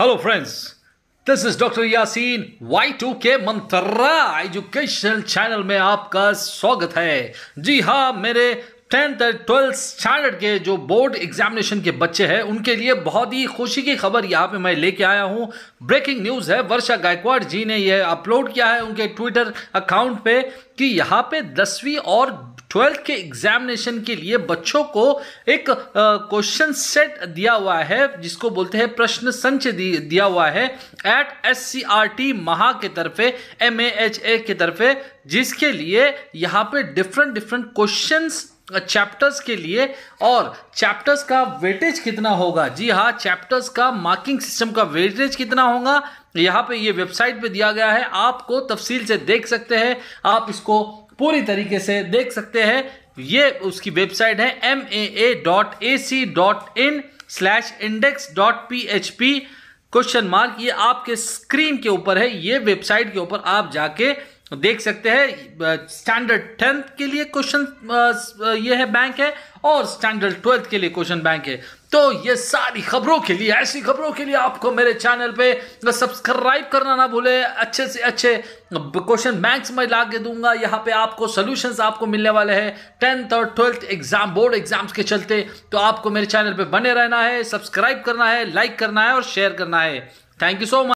hello friends this is doctor Yasin Y two K Mantra educational channel में आपका स्वागत है जी हाँ मेरे टेंथ और ट्वेल्थ स्टैंडर्ड के जो बोर्ड एग्जामिनेशन के बच्चे हैं उनके लिए बहुत ही खुशी की खबर यहाँ पे मैं लेके आया हूँ ब्रेकिंग न्यूज़ है वर्षा गायकवाड़ जी ने यह अपलोड किया है उनके ट्विटर अकाउंट पे कि यहाँ पे दसवीं और ट्वेल्थ के एग्जामिनेशन के लिए बच्चों को एक क्वेश्चन सेट दिया हुआ है जिसको बोलते हैं प्रश्न संच दिया हुआ है at S C R T Maha के तरफे एम ए एच ए के तरफे जिसके लिए यहाँ पे डिफरेंट डिफरेंट क्वेश्चंस चैप्टर्स के लिए और चैप्टर्स का वेटेज कितना होगा जी हाँ चैप्टर्स का मार्किंग सिस्टम का वेटेज कितना होगा यहाँ पे ये वेबसाइट पे दिया गया है आपको तफसील से देख सकते हैं आप इसको पूरी तरीके से देख सकते हैं ये उसकी वेबसाइट है M A A dot A C dot in slash index dot P H P question mark ये आपके स्क्रीन के ऊपर है ये वेबसाइट के ऊपर आप जाके तो देख सकते हैं स्टैंडर्ड टेंथ के लिए क्वेश्चन ये है बैंक है और स्टैंडर्ड ट्वेल्थ के लिए क्वेश्चन बैंक है तो ये सारी खबरों के लिए ऐसी खबरों के लिए आपको मेरे चैनल पे सब्सक्राइब करना ना भूले अच्छे से अच्छे क्वेश्चन बैंक्स मैं ला के दूंगा यहाँ पे आपको सॉल्यूशंस आपको मिलने वाले हैं टेंथ और ट्वेल्थ एग्जाम बोर्ड एग्जाम्स के चलते तो आपको मेरे चैनल पर बने रहना है सब्सक्राइब करना है लाइक करना है और शेयर करना है थैंक यू सो मच